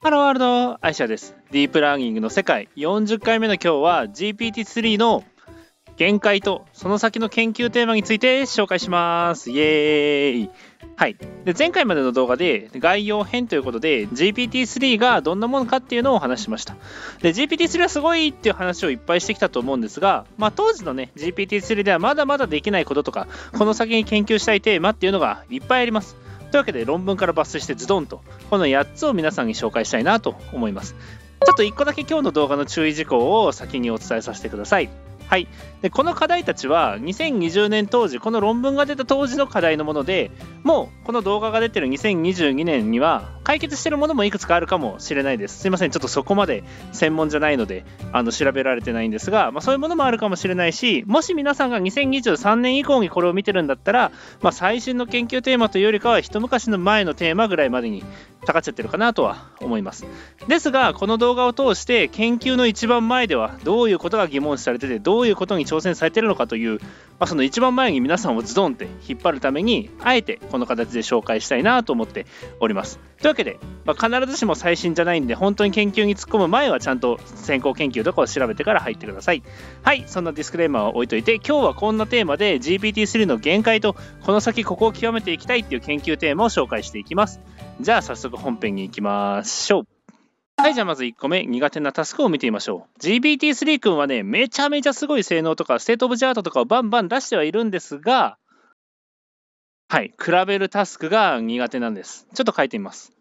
ハローワールド、アイシャです。ディープラーニングの世界40回目の今日は GPT-3 の限界とその先の研究テーマについて紹介します。イエーイはい。で、前回までの動画で概要編ということで GPT-3 がどんなものかっていうのをお話しました。で、GPT-3 はすごいっていう話をいっぱいしてきたと思うんですが、まあ当時のね、GPT-3 ではまだまだできないこととか、この先に研究したいテーマっていうのがいっぱいあります。というわけで論文から抜粋してズドンとこの8つを皆さんに紹介したいなと思います。ちょっと1個だけ今日の動画の注意事項を先にお伝えさせてください。はい、でこの課題たちは2020年当時この論文が出た当時の課題のものでもうこの動画が出てる2022年には解決してるものもいくつかあるかもしれないです。すいません、ちょっとそこまで専門じゃないので、あの調べられてないんですが、まあ、そういうものもあるかもしれないし、もし皆さんが2023年以降にこれを見てるんだったら、まあ、最新の研究テーマというよりかは、一昔の前のテーマぐらいまでにたかっちゃってるかなとは思います。ですが、この動画を通して、研究の一番前では、どういうことが疑問視されてて、どういうことに挑戦されてるのかという、まあ、その一番前に皆さんをズドンって引っ張るために、あえてこの形で紹介したいなと思っております。というわけけで、まあ、必ずしも最新じゃないんで、本当に研究に突っ込む前はちゃんと先行研究とかを調べてから入ってください。はい、そんなディスクレーマーは置いといて、今日はこんなテーマで GPT-3 の限界と、この先ここを極めていきたいっていう研究テーマを紹介していきます。じゃあ早速本編に行きましょう。はい、じゃあまず1個目、苦手なタスクを見てみましょう。GPT-3 君はね、めちゃめちゃすごい性能とか、ステートオブジャートとかをバンバン出してはいるんですが、はい、比べるタスクが苦手なんです。ちょっと書いてみます。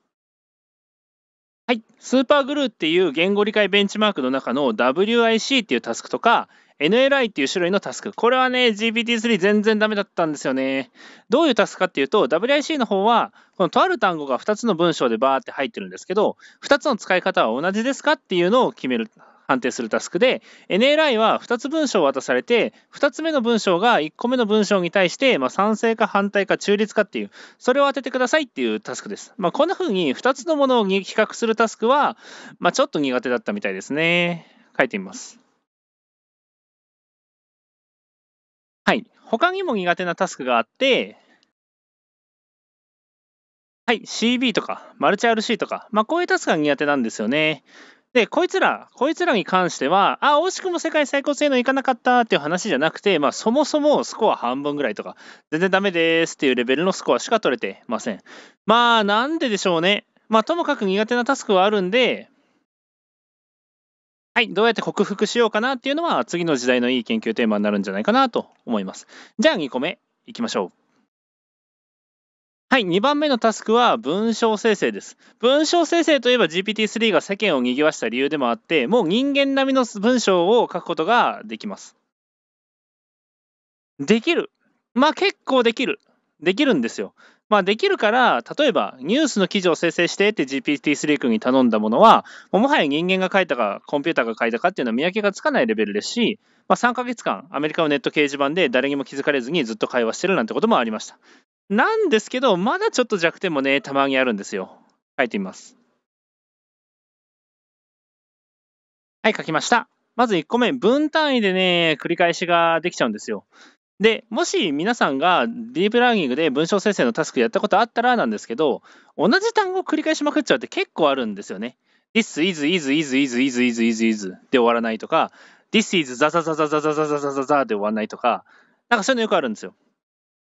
はい。スーパーグルーっていう言語理解ベンチマークの中の WIC っていうタスクとか NLI っていう種類のタスク。これはね、GPT-3 全然ダメだったんですよね。どういうタスクかっていうと、WIC の方は、このとある単語が2つの文章でバーって入ってるんですけど、2つの使い方は同じですかっていうのを決める判定するタスクで、NLI は2つ文章を渡されて、2つ目の文章が1個目の文章に対して、まあ、賛成か反対か中立かっていう、それを当ててくださいっていうタスクです。まあ、こんな風に2つのものを比較するタスクは、まあ、ちょっと苦手だったみたいですね。書いてみます。はい。他にも苦手なタスクがあって、はい、CB とか、マルチ RC とか、まあ、こういうタスクが苦手なんですよね。で、こいつら、こいつらに関しては、あ、惜しくも世界最高性能いかなかったっていう話じゃなくて、まあ、そもそもスコア半分ぐらいとか、全然ダメですっていうレベルのスコアしか取れてません。まあ、なんででしょうね。まあ、ともかく苦手なタスクはあるんで、はい、どうやって克服しようかなっていうのは、次の時代のいい研究テーマになるんじゃないかなと思います。じゃあ、2個目、いきましょう。はい、2番目のタスクは文章生成です。文章生成といえば GPT-3 が世間を賑わした理由でもあって、もう人間並みの文章を書くことができます。できる。まあ結構できる。できるんですよ。まあできるから、例えばニュースの記事を生成してって GPT-3 君に頼んだものは、もはや人間が書いたか、コンピューターが書いたかっていうのは見分けがつかないレベルですし、まあ、3ヶ月間、アメリカのネット掲示板で誰にも気づかれずにずっと会話してるなんてこともありました。なんですけど、まだちょっと弱点もね、たまにあるんですよ。書いてみます。はい、書きました。まず1個目、分単位でね、繰り返しができちゃうんですよ。で、もし皆さんがディープラーニングで文章生成のタスクやったことあったらなんですけど、同じ単語を繰り返しまくっちゃうって結構あるんですよね。This is is is is is is is is で終わらないとか、This is ザザザザザザザザザザで終わらないとか、なんかそういうのよくあるんですよ。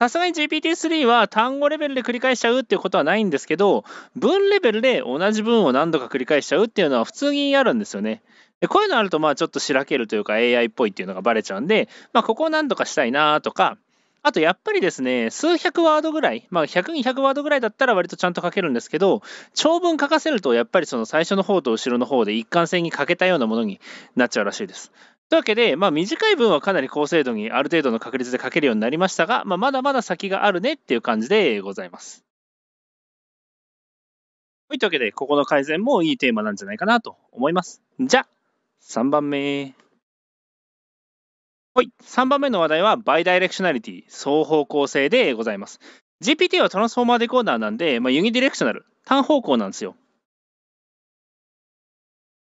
さすがに GPT-3 は単語レベルで繰り返しちゃうっていうことはないんですけど、文レベルで同じ文を何度か繰り返しちゃうっていうのは普通にあるんですよね。でこういうのあると、まあちょっとしらけるというか AI っぽいっていうのがバレちゃうんで、まあここを何度かしたいなとか、あとやっぱりですね、数百ワードぐらい、まあ100、200ワードぐらいだったら割とちゃんと書けるんですけど、長文書かせるとやっぱりその最初の方と後ろの方で一貫性に欠けたようなものになっちゃうらしいです。というわけで、まあ、短い分はかなり高精度にある程度の確率で書けるようになりましたが、まあ、まだまだ先があるねっていう感じでございます。はい、というわけで、ここの改善もいいテーマなんじゃないかなと思います。じゃあ、3番目。はい、3番目の話題は、バイダイレクショナリティ、双方向性でございます。GPT はトランスフォーマーデコーダーなんで、まあ、ユニディレクショナル、単方向なんですよ。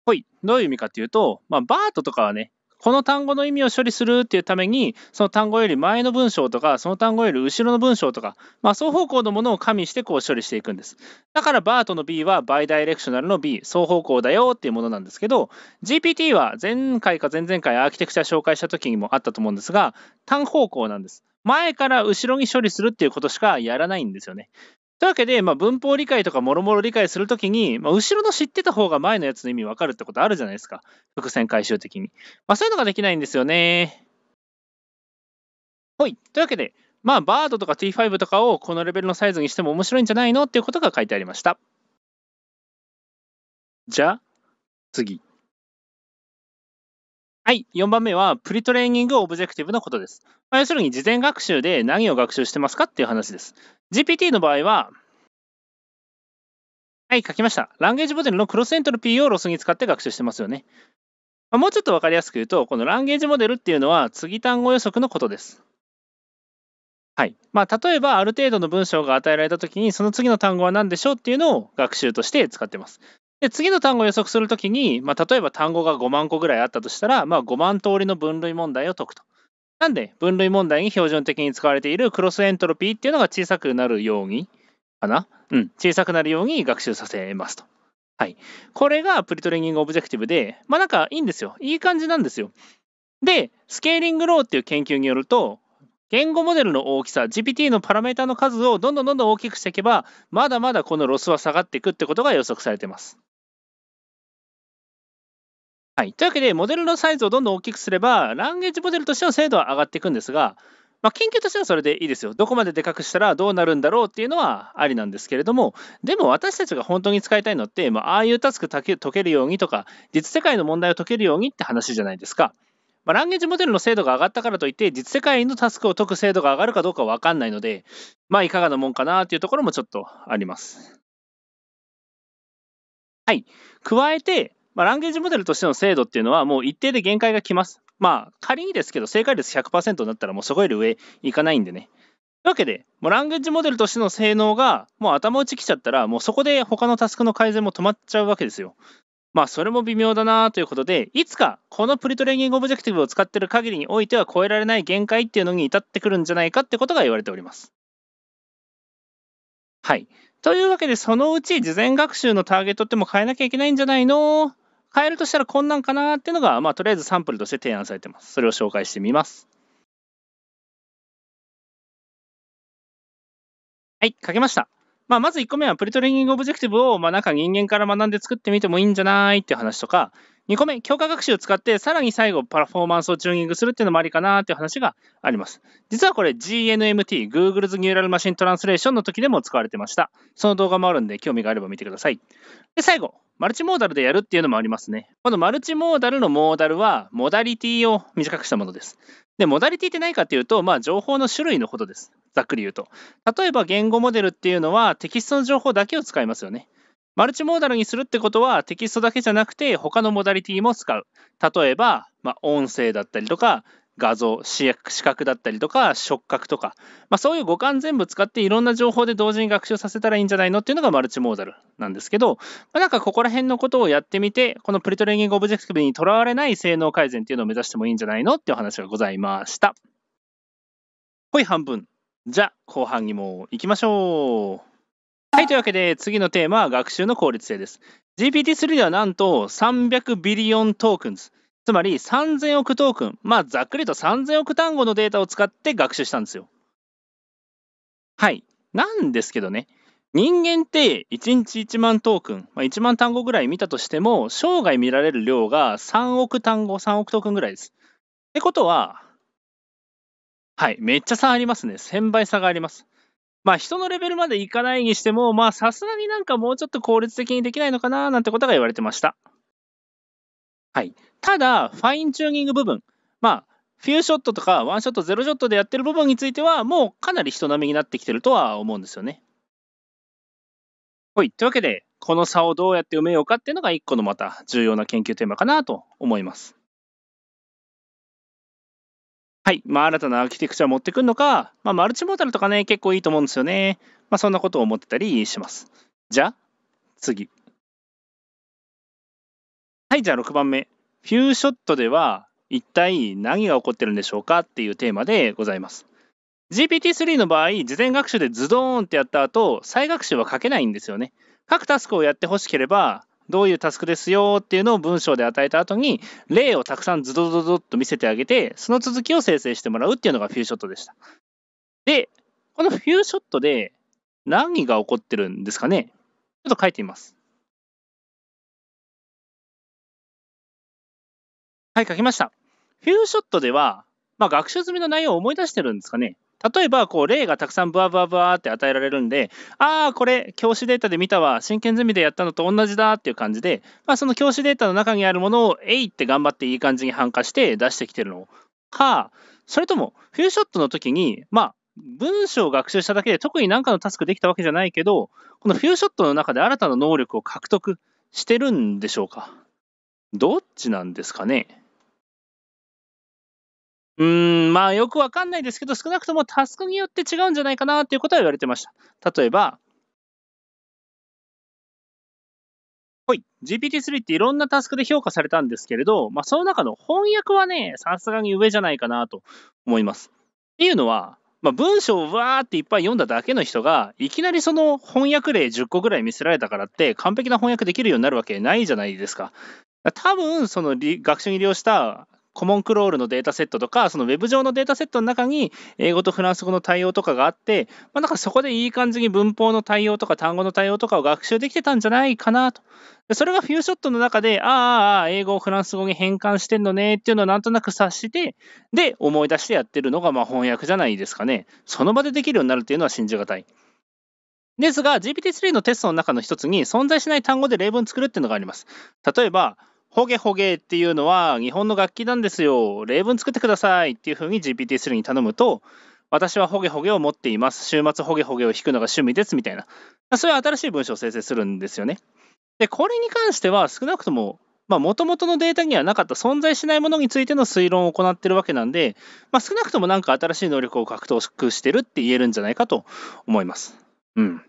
はい、どういう意味かというと、まあ、BART とかはね、この単語の意味を処理するっていうためにその単語より前の文章とかその単語より後ろの文章とか、まあ、双方向のものを加味してこう処理していくんですだからバートの B はバイダイレクショナルの B 双方向だよっていうものなんですけど GPT は前回か前々回アーキテクチャ紹介した時にもあったと思うんですが単方向なんです前から後ろに処理するっていうことしかやらないんですよねというわけで、まあ、文法理解とかもろもろ理解するときに、まあ、後ろの知ってた方が前のやつの意味わかるってことあるじゃないですか。伏線回収的に。まあ、そういうのができないんですよね。ほい。というわけで、まあ、バードとか T5 とかをこのレベルのサイズにしても面白いんじゃないのっていうことが書いてありました。じゃあ、次。はい。4番目は、プリトレーニングオブジェクティブのことです。まあ、要するに、事前学習で何を学習してますかっていう話です。GPT の場合は、はい、書きました。ランゲージモデルのクロスエントロピーをロスに使って学習してますよね。まあ、もうちょっとわかりやすく言うと、このランゲージモデルっていうのは、次単語予測のことです。はい。まあ、例えば、ある程度の文章が与えられたときに、その次の単語は何でしょうっていうのを学習として使ってます。で、次の単語を予測するときに、まあ、例えば単語が5万個ぐらいあったとしたら、まあ、5万通りの分類問題を解くと。なんで、分類問題に標準的に使われているクロスエントロピーっていうのが小さくなるように、かなうん、小さくなるように学習させますと。はい。これがプリトレーニングオブジェクティブで、まあなんかいいんですよ。いい感じなんですよ。で、スケーリングローっていう研究によると、言語モデルの大きさ、GPT のパラメータの数をどんどんどんどん大きくしていけば、まだまだこのロスは下がっていくってことが予測されてます。はい。というわけで、モデルのサイズをどんどん大きくすれば、ランゲージモデルとしての精度は上がっていくんですが、まあ、研究としてはそれでいいですよ。どこまででかくしたらどうなるんだろうっていうのはありなんですけれども、でも私たちが本当に使いたいのって、まあ、ああいうタスク解けるようにとか、実世界の問題を解けるようにって話じゃないですか。まあ、ランゲージモデルの精度が上がったからといって、実世界のタスクを解く精度が上がるかどうかわかんないので、まあ、いかがなもんかなというところもちょっとあります。はい。加えて、まあ、ランゲージモデルとしての精度っていうのは、もう一定で限界がきます。まあ、仮にですけど、正解率100%になったら、もうそこより上いかないんでね。というわけで、もうランゲージモデルとしての性能が、もう頭打ちきちゃったら、もうそこで他のタスクの改善も止まっちゃうわけですよ。まあ、それも微妙だなということで、いつかこのプリトレーニングオブジェクティブを使ってる限りにおいては超えられない限界っていうのに至ってくるんじゃないかってことが言われております。はい。というわけで、そのうち事前学習のターゲットっても変えなきゃいけないんじゃないの変えるとしたらこんなんかなっていうのが、まあ、とりあえずサンプルとして提案されてます。それを紹介してみます。はい、書けました。まあ、まず1個目は、プリトレーニングオブジェクティブを、まあ、なんか人間から学んで作ってみてもいいんじゃないっていう話とか、2個目、強化学習を使ってさらに最後パフォーマンスをチューニングするっていうのもありかなっていう話があります。実はこれ GNMT、Google's Neural Machine Translation の時でも使われてました。その動画もあるんで興味があれば見てください。で、最後、マルチモーダルでやるっていうのもありますね。このマルチモーダルのモーダルは、モダリティを短くしたものです。で、モダリティって何かっていうと、まあ、情報の種類のことです。ざっくり言うと。例えば、言語モデルっていうのは、テキストの情報だけを使いますよね。マルチモーダルにするってことはテキストだけじゃなくて他のモダリティも使う。例えば、まあ、音声だったりとか画像、視覚だったりとか触覚とか、まあ、そういう五感全部使っていろんな情報で同時に学習させたらいいんじゃないのっていうのがマルチモーダルなんですけど、まあ、なんかここら辺のことをやってみてこのプリトレーニングオブジェクティブにとらわれない性能改善っていうのを目指してもいいんじゃないのっていう話がございました。ほい半分。じゃあ後半にも行きましょう。はい、というわけで次のテーマは学習の効率性です。GPT-3 ではなんと300ビリオントークンズ、つまり3000億トークン、まあざっくりと3000億単語のデータを使って学習したんですよ。はい。なんですけどね、人間って1日1万トークン、まあ、1万単語ぐらい見たとしても、生涯見られる量が3億単語、3億トークンぐらいです。ってことは、はい、めっちゃ差ありますね。1000倍差があります。まあ人のレベルまでいかないにしても、まあさすがになんかもうちょっと効率的にできないのかななんてことが言われてました。はい。ただ、ファインチューニング部分。まあ、フューショットとかワンショット、ゼロショットでやってる部分については、もうかなり人並みになってきてるとは思うんですよね。はい。というわけで、この差をどうやって埋めようかっていうのが一個のまた重要な研究テーマかなと思います。はい、まあ、新たなアーキテクチャを持ってくるのか、まあ、マルチモータルとかね、結構いいと思うんですよね。まあ、そんなことを思ってたりします。じゃあ、次。はい、じゃあ6番目。フューショットでは一体何が起こってるんでしょうかっていうテーマでございます。GPT-3 の場合、事前学習でズドーンってやった後、再学習は書けないんですよね。各タスクをやってほしければ、どういうタスクですよっていうのを文章で与えた後に、例をたくさんズドドドッと見せてあげて、その続きを生成してもらうっていうのがフューショットでした。で、このフューショットで何が起こってるんですかねちょっと書いてみます。はい、書きました。フューショットでは、まあ、学習済みの内容を思い出してるんですかね例えば、こう、例がたくさんブワブワブワって与えられるんで、ああ、これ、教師データで見たわ、真剣ゼミでやったのと同じだっていう感じで、まあ、その教師データの中にあるものを、えいって頑張っていい感じに反化して出してきてるのか、それとも、フューショットの時に、まあ、文章を学習しただけで特になんかのタスクできたわけじゃないけど、このフューショットの中で新たな能力を獲得してるんでしょうかどっちなんですかねうーん、まあよくわかんないですけど、少なくともタスクによって違うんじゃないかなということは言われてました。例えば、はい、GPT-3 っていろんなタスクで評価されたんですけれど、まあ、その中の翻訳はね、さすがに上じゃないかなと思います。っていうのは、まあ、文章をわーっていっぱい読んだだけの人が、いきなりその翻訳例10個ぐらい見せられたからって、完璧な翻訳できるようになるわけないじゃないですか。多分、その学習に利用したコモンクロールのデータセットとか、そのウェブ上のデータセットの中に、英語とフランス語の対応とかがあって、まあ、なんかそこでいい感じに文法の対応とか単語の対応とかを学習できてたんじゃないかなと。でそれがフューショットの中で、ああ、英語をフランス語に変換してんのねっていうのをなんとなく察して、で、思い出してやってるのが、まあ、翻訳じゃないですかね。その場でできるようになるっていうのは信じがたい。ですが、GPT-3 のテストの中の一つに、存在しない単語で例文作るっていうのがあります。例えば、ホゲホゲっていうのは日本の楽器なんですよ。例文作ってくださいっていうふうに GPT-3 に頼むと、私はホゲホゲを持っています。週末ホゲホゲを弾くのが趣味ですみたいな。そういう新しい文章を生成するんですよね。で、これに関しては少なくとも、まあ、元々のデータにはなかった存在しないものについての推論を行ってるわけなんで、まあ、少なくともなんか新しい能力を獲得してるって言えるんじゃないかと思います。うん。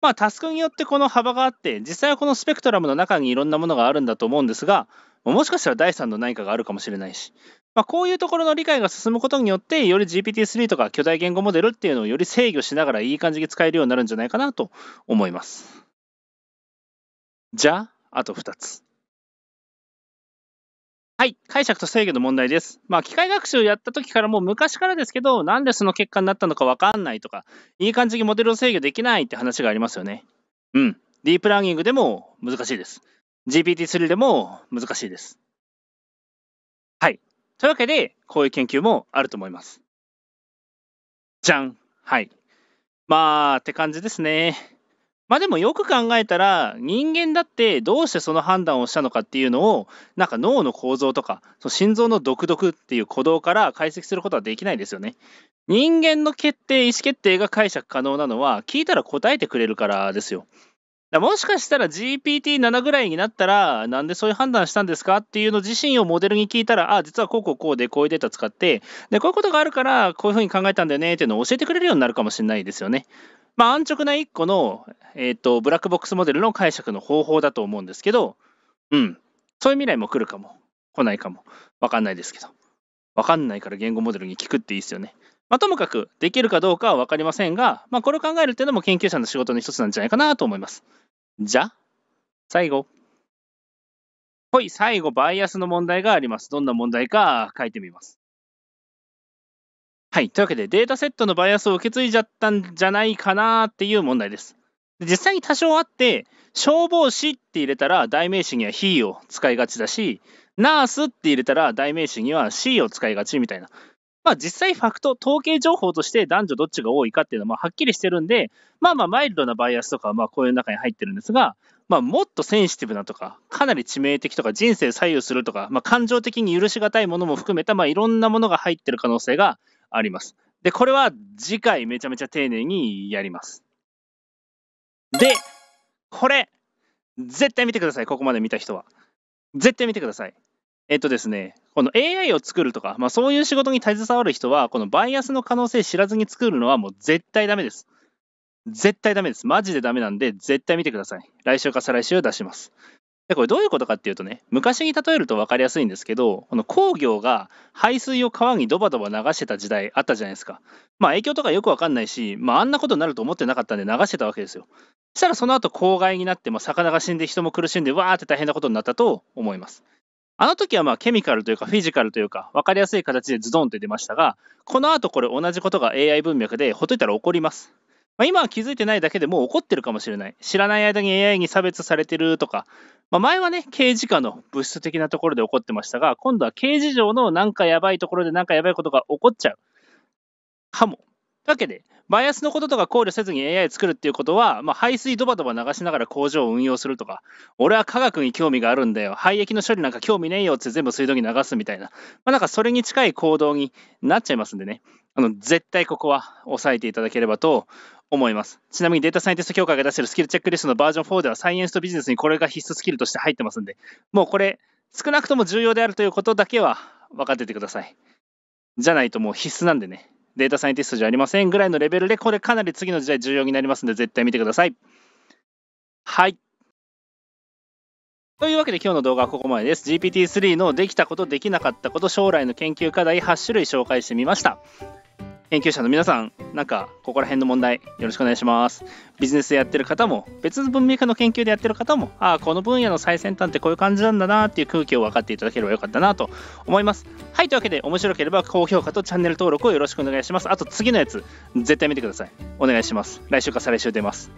まあ、タスクによってこの幅があって、実際はこのスペクトラムの中にいろんなものがあるんだと思うんですが、もしかしたら第3の何かがあるかもしれないし、まあ、こういうところの理解が進むことによって、より GPT-3 とか巨大言語モデルっていうのをより制御しながらいい感じに使えるようになるんじゃないかなと思います。じゃあ、あと2つ。はい。解釈と制御の問題です。まあ、機械学習をやった時からもう昔からですけど、なんでその結果になったのかわかんないとか、いい感じにモデルを制御できないって話がありますよね。うん。ディープラーニングでも難しいです。GPT-3 でも難しいです。はい。というわけで、こういう研究もあると思います。じゃん。はい。まあ、って感じですね。まあでもよく考えたら人間だってどうしてその判断をしたのかっていうのをなんか脳の構造とかその心臓の独特っていう鼓動から解析することはできないですよね。人間の決定意思決定が解釈可能なのは聞いたら答えてくれるからですよ。もしかしたら GPT-7 ぐらいになったら、なんでそういう判断したんですかっていうの自身をモデルに聞いたら、あ、実はこうこうこうでこういうデータ使って、で、こういうことがあるから、こういうふうに考えたんだよねっていうのを教えてくれるようになるかもしれないですよね。まあ、安直な1個の、えーと、ブラックボックスモデルの解釈の方法だと思うんですけど、うん、そういう未来も来るかも、来ないかも、わかんないですけど、わかんないから言語モデルに聞くっていいですよね。まあ、ともかく、できるかどうかは分かりませんが、まあ、これを考えるっていうのも研究者の仕事の一つなんじゃないかなと思います。じゃあ、最後。はい、最後、バイアスの問題があります。どんな問題か書いてみます。はい。というわけで、データセットのバイアスを受け継いじゃったんじゃないかなっていう問題です。で実際に多少あって、消防士って入れたら代名詞には he を使いがちだし、ナースって入れたら代名詞には c を使いがちみたいな。まあ実際ファクト、統計情報として男女どっちが多いかっていうのははっきりしてるんで、まあまあマイルドなバイアスとかはまあこういう中に入ってるんですが、まあもっとセンシティブなとか、かなり致命的とか人生左右するとか、まあ感情的に許し難いものも含めたまあいろんなものが入ってる可能性があります。で、これは次回めちゃめちゃ丁寧にやります。で、これ、絶対見てください。ここまで見た人は。絶対見てください。えっとですね、この AI を作るとか、まあ、そういう仕事に携わる人は、このバイアスの可能性知らずに作るのはもう絶対ダメです。絶対ダメです。マジでダメなんで、絶対見てください。来週か再来週出します。で、これどういうことかっていうとね、昔に例えると分かりやすいんですけど、この工業が排水を川にドバドバ流してた時代あったじゃないですか。まあ影響とかよく分かんないし、まああんなことになると思ってなかったんで流してたわけですよ。そしたらその後公害になって、まあ、魚が死んで人も苦しんで、わーって大変なことになったと思います。あの時はまあケミカルというかフィジカルというか分かりやすい形でズドンって出ましたが、この後これ同じことが AI 文脈でほっといたら起こります。まあ、今は気づいてないだけでもう起こってるかもしれない。知らない間に AI に差別されてるとか、まあ、前はね、刑事課の物質的なところで起こってましたが、今度は刑事上のなんかやばいところでなんかやばいことが起こっちゃうかも。というわけで、バイアスのこととか考慮せずに AI 作るっていうことは、まあ、排水ドバドバ流しながら工場を運用するとか、俺は科学に興味があるんだよ、廃液の処理なんか興味ねえよって全部水道に流すみたいな、まあ、なんかそれに近い行動になっちゃいますんでね。あの、絶対ここは押さえていただければと思います。ちなみにデータサイエンティスト協会が出しているスキルチェックリストのバージョン4ではサイエンスとビジネスにこれが必須スキルとして入ってますんで、もうこれ少なくとも重要であるということだけは分かっててください。じゃないともう必須なんでね、データサイエンティストじゃありませんぐらいのレベルで、これかなり次の時代重要になりますんで、絶対見てください。はい。というわけで今日の動画はここまでです。GPT-3 のできたこと、できなかったこと、将来の研究課題8種類紹介してみました。研究者の皆さん、なんか、ここら辺の問題、よろしくお願いします。ビジネスでやってる方も、別の文明科の研究でやってる方も、ああ、この分野の最先端ってこういう感じなんだなっていう空気を分かっていただければよかったなと思います。はい、というわけで、面白ければ高評価とチャンネル登録をよろしくお願いします。あと、次のやつ、絶対見てください。お願いします。来週か再来週出ます。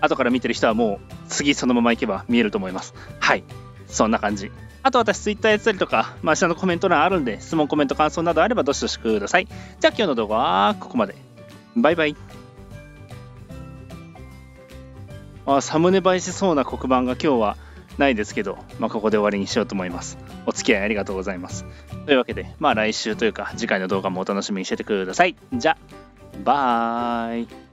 後から見てる人はもう、次そのまま行けば見えると思います。はい、そんな感じ。あと私ツイッターやったりとか、まあ、下のコメント欄あるんで、質問、コメント、感想などあればどしどしください。じゃあ今日の動画はここまで。バイバイ。あサムネ映えしそうな黒板が今日はないですけど、まあ、ここで終わりにしようと思います。お付き合いありがとうございます。というわけで、まあ来週というか次回の動画もお楽しみにしててください。じゃ、バイ。